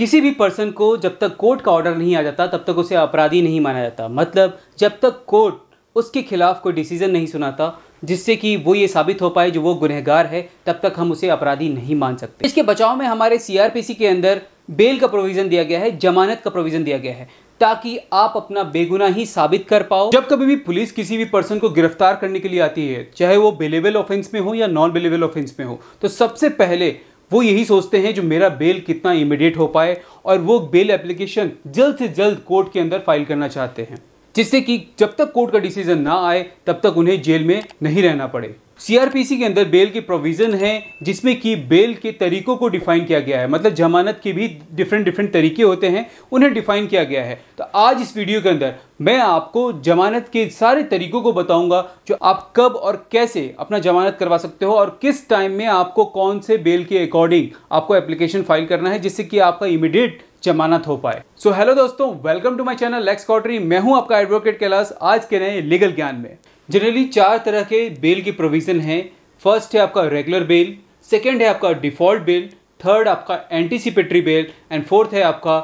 किसी भी पर्सन को जब तक कोर्ट का ऑर्डर नहीं आ जाता तब तक उसे अपराधी नहीं माना जाता मतलब जब तक कोर्ट उसके खिलाफ कोई डिसीज़न नहीं सुनाता जिससे कि वो ये साबित हो पाए जो वो गुनहगार है तब तक हम उसे अपराधी नहीं मान सकते इसके बचाव में हमारे सीआरपीसी के अंदर बेल का प्रोविज़न दिया गया है जमानत का प्रोविज़न दिया गया है ताकि आप अपना बेगुना ही साबित कर पाओ जब कभी भी पुलिस किसी भी पर्सन को गिरफ्तार करने के लिए आती है चाहे वो बेलेबल ऑफेंस में हो या नॉन बेलेबल ऑफेंस में हो तो सबसे पहले वो यही सोचते हैं जो मेरा बेल कितना इमिडिएट हो पाए और वो बेल एप्लीकेशन जल्द से जल्द कोर्ट के अंदर फाइल करना चाहते हैं जिससे कि जब तक कोर्ट का डिसीजन ना आए तब तक उन्हें जेल में नहीं रहना पड़े सीआरपीसी के अंदर बेल के प्रोविज़न है जिसमें कि बेल के तरीकों को डिफाइन किया गया है मतलब जमानत के भी डिफरेंट डिफरेंट तरीके होते हैं उन्हें डिफाइन किया गया है तो आज इस वीडियो के अंदर मैं आपको जमानत के सारे तरीकों को बताऊंगा जो आप कब और कैसे अपना जमानत करवा सकते हो और किस टाइम में आपको कौन से बेल के अकॉर्डिंग आपको एप्लीकेशन फाइल करना है जिससे कि आपका इमिडिएट जमानत हो पाए सो so, हेलो दोस्तों welcome to my channel Lex Coterie मैं हूं आपका एडवोकेट कैलाश आज के नए लीगल ज्ञान में जनरली चार तरह के बेल के प्रोविज़न है फर्स्ट है आपका रेगुलर बेल सेकेंड है आपका डिफ़ॉल्ट बेल थर्ड आपका एंटीसिपेटरी बेल एंड फोर्थ है आपका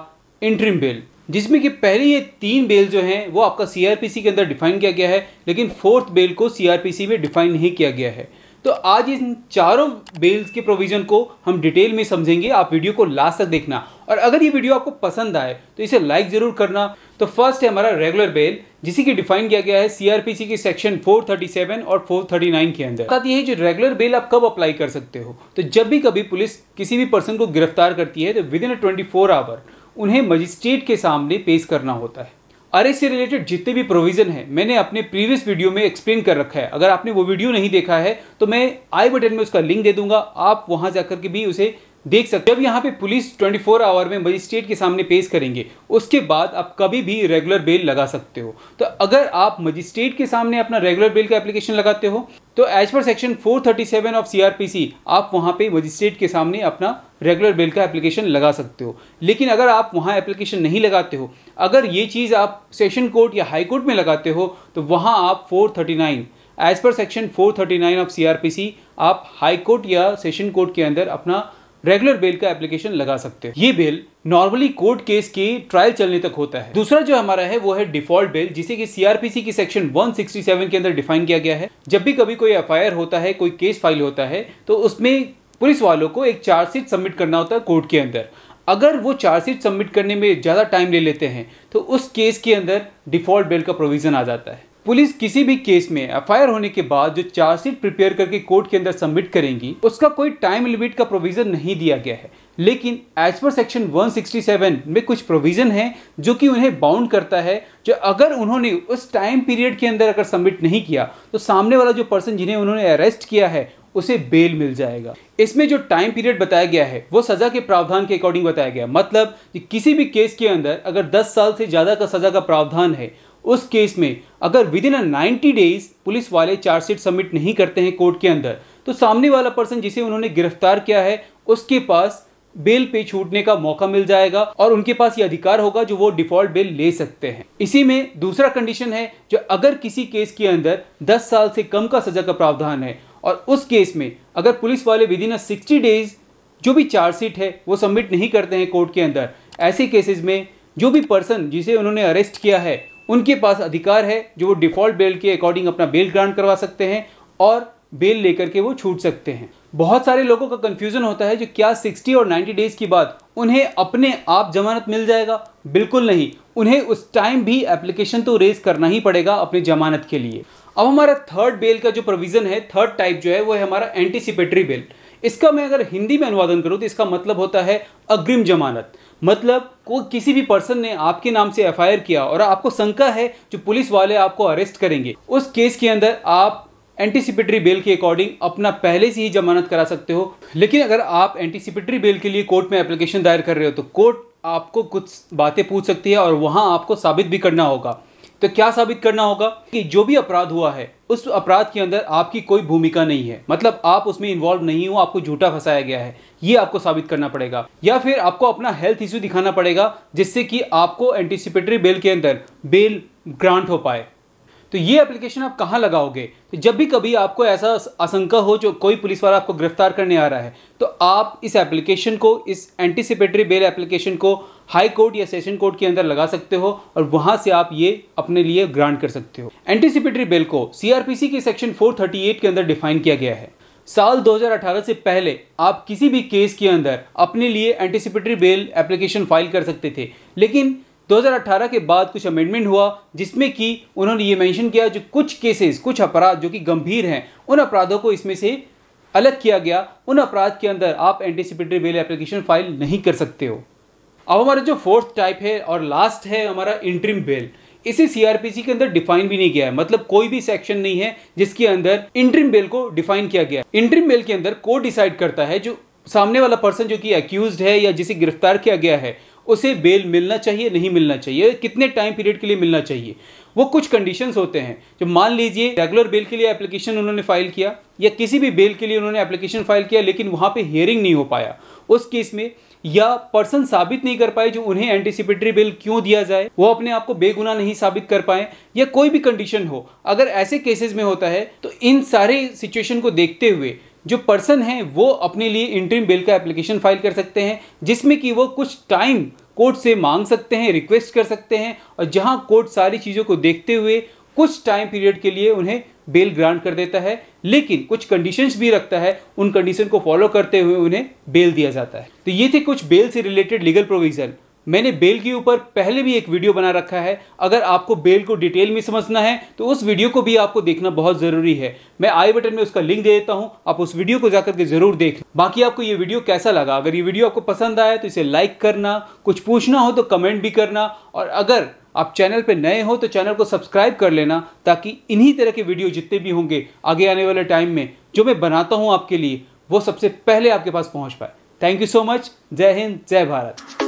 इंट्रीम बेल जिसमें कि पहली ये तीन बेल जो हैं वो आपका सीआरपीसी के अंदर डिफाइन किया गया है लेकिन फोर्थ बेल को सीआरपीसी में डिफाइन नहीं किया गया है तो आज इन चारों बेल्स के प्रोविज़न को हम डिटेल में समझेंगे आप वीडियो को लास्ट तक देखना और अगर ये वीडियो आपको पसंद आए तो इसे लाइक ज़रूर करना तो फर्स्ट है हमारा रेगुलर बेल जिसे की डिफाइन किया गया है सीआरपीसी के सेक्शन 437 और 439 के अंदर बात यह जो रेगुलर बेल आप कब अप्लाई कर सकते हो तो जब भी कभी पुलिस किसी भी पर्सन को गिरफ्तार करती है तो within twenty four hour उन्हें मजिस्ट्रेट के सामने पेश करना होता है आर से रिलेटेड जितने भी प्रोविजन है मैंने अपने प्रीवियस वीडियो में एक्सप्लेन कर रखा है अगर आपने वो वीडियो नहीं देखा है तो मैं आई बटन में उसका लिंक दे दूंगा आप वहां जाकर के भी उसे देख सकते जब यहाँ पे पुलिस 24 आवर में मजिस्ट्रेट के सामने पेश करेंगे उसके बाद आप कभी भी रेगुलर बेल लगा सकते हो तो अगर आप मजिस्ट्रेट के सामने अपना रेगुलर बेल का एप्लीकेशन लगाते हो तो एज पर सेक्शन 437 ऑफ सीआरपीसी आप वहाँ पे मजिस्ट्रेट के सामने अपना रेगुलर बेल का एप्लीकेशन लगा सकते हो लेकिन अगर आप वहाँ एप्लीकेशन नहीं लगाते हो अगर ये चीज़ आप सेशन कोर्ट या हाई कोर्ट में लगाते हो तो वहाँ आप 439 एज पर सेक्शन 439 ऑफ सीआरपीसी आप हाई कोर्ट या सेशन कोर्ट के अंदर अपना रेगुलर बेल का एप्लीकेशन लगा सकते हैं ये बेल नॉर्मली कोर्ट केस के ट्रायल चलने तक होता है दूसरा जो हमारा है वो है डिफॉल्ट बेल जिसे कि सीआरपीसी की सेक्शन 167 के अंदर डिफाइन किया गया है जब भी कभी कोई एफ होता है कोई केस फाइल होता है तो उसमें पुलिस वालों को एक चार्जशीट सबमिट करना होता है कोर्ट के अंदर अगर वो चार्जशीट सबमिट करने में ज़्यादा टाइम ले लेते हैं तो उस केस के अंदर डिफॉल्ट बेल का प्रोविज़न आ जाता है पुलिस किसी भी केस में एफ होने के बाद जो चार्जशीट प्रिपेयर करके कोर्ट के अंदर सबमिट करेंगी उसका कोई टाइम लिमिट का प्रोविजन नहीं दिया गया है लेकिन एज पर सेक्शन 167 में कुछ प्रोविज़न है जो कि उन्हें बाउंड करता है जो अगर उन्होंने उस टाइम पीरियड के अंदर अगर सबमिट नहीं किया तो सामने वाला जो पर्सन जिन्हें उन्होंने अरेस्ट किया है उसे बेल मिल जाएगा इसमें जो टाइम पीरियड बताया गया है वो सज़ा के प्रावधान के अकॉर्डिंग बताया गया मतलब कि किसी भी केस के अंदर अगर 10 साल से ज़्यादा का सज़ा का प्रावधान है उस केस में अगर within a ninety days police वाले चार्जशीट सबमिट नहीं करते हैं कोर्ट के अंदर तो सामने वाला पर्सन जिसे उन्होंने गिरफ्तार किया है उसके पास बेल पे छूटने का मौका मिल जाएगा और उनके पास ये अधिकार होगा जो वो डिफॉल्ट बेल ले सकते हैं इसी में दूसरा कंडीशन है जो अगर किसी केस के अंदर 10 साल से कम का सजा का प्रावधान है और उस केस में अगर पुलिस वाले within a sixty days जो भी चार्जशीट है वो सबमिट नहीं करते हैं कोर्ट के अंदर ऐसे केसेस में जो भी पर्सन जिसे उन्होंने अरेस्ट किया है उनके पास अधिकार है जो वो डिफ़ॉल्ट बेल के अकॉर्डिंग अपना बेल ग्रांट करवा सकते हैं और बेल लेकर के वो छूट सकते हैं बहुत सारे लोगों का कंफ्यूजन होता है जो क्या 60 और 90 डेज़ की बाद उन्हें अपने आप जमानत मिल जाएगा बिल्कुल नहीं उन्हें उस टाइम भी एप्लीकेशन तो रेज करना ही पड़ेगा अपनी जमानत के लिए अब हमारा थर्ड बेल का जो प्रोविज़न है थर्ड टाइप जो है वो है हमारा एंटीसिपेटरी बेल इसका मैं अगर हिंदी में अनुवादन करूँ तो इसका मतलब होता है अग्रिम जमानत मतलब को किसी भी पर्सन ने आपके नाम से एफ किया और आपको शंका है जो पुलिस वाले आपको अरेस्ट करेंगे उस केस के अंदर आप एंटीसिपेटरी बेल के अकॉर्डिंग अपना पहले से ही जमानत करा सकते हो लेकिन अगर आप एंटीसिपेटरी बेल के लिए कोर्ट में एप्लीकेशन दायर कर रहे हो तो कोर्ट आपको कुछ बातें पूछ सकती है और वहाँ आपको साबित भी करना होगा तो क्या साबित करना होगा कि जो भी अपराध हुआ है उस अपराध के अंदर आपकी कोई भूमिका नहीं है मतलब आप उसमें इन्वॉल्व नहीं हो आपको झूठा फंसाया गया है ये आपको साबित करना पड़ेगा या फिर आपको अपना हेल्थ इश्यू दिखाना पड़ेगा जिससे कि आपको एंटिसिपेटरी बेल के अंदर बेल ग्रांट हो पाए तो ये एप्लीकेशन आप कहाँ लगाओगे तो जब भी कभी आपको ऐसा आशंका हो जो कोई पुलिस वाला आपको गिरफ्तार करने आ रहा है तो आप इस एप्लीकेशन को इस एंटिसिपेटरी बेल एप्लीकेशन को हाई कोर्ट या सेशन कोर्ट के अंदर लगा सकते हो और वहां से आप ये अपने लिए ग्रांट कर सकते हो एंटीसिपेटरी बेल को सीआरपीसी के सेक्शन 438 के अंदर डिफाइन किया गया है साल 2018 से पहले आप किसी भी केस के अंदर अपने लिए एंटीसिपेटरी बेल एप्लीकेशन फाइल कर सकते थे लेकिन 2018 के बाद कुछ अमेंडमेंट हुआ जिसमें कि उन्होंने ये मेंशन किया जो कुछ केसेस कुछ अपराध जो कि गंभीर हैं उन अपराधों को इसमें से अलग किया गया उन अपराध के अंदर आप एंटीसिपेटरी बेल एप्लीकेशन फाइल नहीं कर सकते हो अब हमारा जो फोर्थ टाइप है और लास्ट है हमारा इंट्रीम बेल इसे सीआरपीसी के अंदर डिफाइन भी नहीं किया है मतलब कोई भी सेक्शन नहीं है जिसके अंदर इंट्रीम बेल को डिफाइन किया गया है इंट्रीम बेल के अंदर कोर्ट डिसाइड करता है जो सामने वाला पर्सन जो कि अक्यूज है या जिसे गिरफ्तार किया गया है उसे बेल मिलना चाहिए नहीं मिलना चाहिए कितने टाइम पीरियड के लिए मिलना चाहिए वो कुछ कंडीशंस होते हैं जो मान लीजिए रेगुलर बेल के लिए एप्लीकेशन उन्होंने फाइल किया या किसी भी बेल के लिए उन्होंने एप्लीकेशन फाइल किया लेकिन वहाँ पे हियरिंग नहीं हो पाया उस केस में या पर्सन साबित नहीं कर पाए जो उन्हें एंटीसिपेटरी बेल क्यों दिया जाए वो अपने आप को बेगुना नहीं साबित कर पाए या कोई भी कंडीशन हो अगर ऐसे केसेस में होता है तो इन सारे सिचुएशन को देखते हुए जो पर्सन है वो अपने लिए इंट्रीम बेल का एप्लीकेशन फाइल कर सकते हैं जिसमें कि वो कुछ टाइम कोर्ट से मांग सकते हैं रिक्वेस्ट कर सकते हैं और जहां कोर्ट सारी चीज़ों को देखते हुए कुछ टाइम पीरियड के लिए उन्हें बेल ग्रांट कर देता है लेकिन कुछ कंडीशंस भी रखता है उन कंडीशन को फॉलो करते हुए उन्हें बेल दिया जाता है तो ये थे कुछ बेल से रिलेटेड लीगल प्रोविज़न मैंने बेल के ऊपर पहले भी एक वीडियो बना रखा है अगर आपको बेल को डिटेल में समझना है तो उस वीडियो को भी आपको देखना बहुत ज़रूरी है मैं आई बटन में उसका लिंक दे देता हूँ आप उस वीडियो को जाकर के ज़रूर देख बाकी आपको ये वीडियो कैसा लगा अगर ये वीडियो आपको पसंद आया तो इसे लाइक करना कुछ पूछना हो तो कमेंट भी करना और अगर आप चैनल पर नए हो तो चैनल को सब्सक्राइब कर लेना ताकि इन्हीं तरह के वीडियो जितने भी होंगे आगे आने वाले टाइम में जो मैं बनाता हूँ आपके लिए वो सबसे पहले आपके पास पहुँच पाए थैंक यू सो मच जय हिंद जय भारत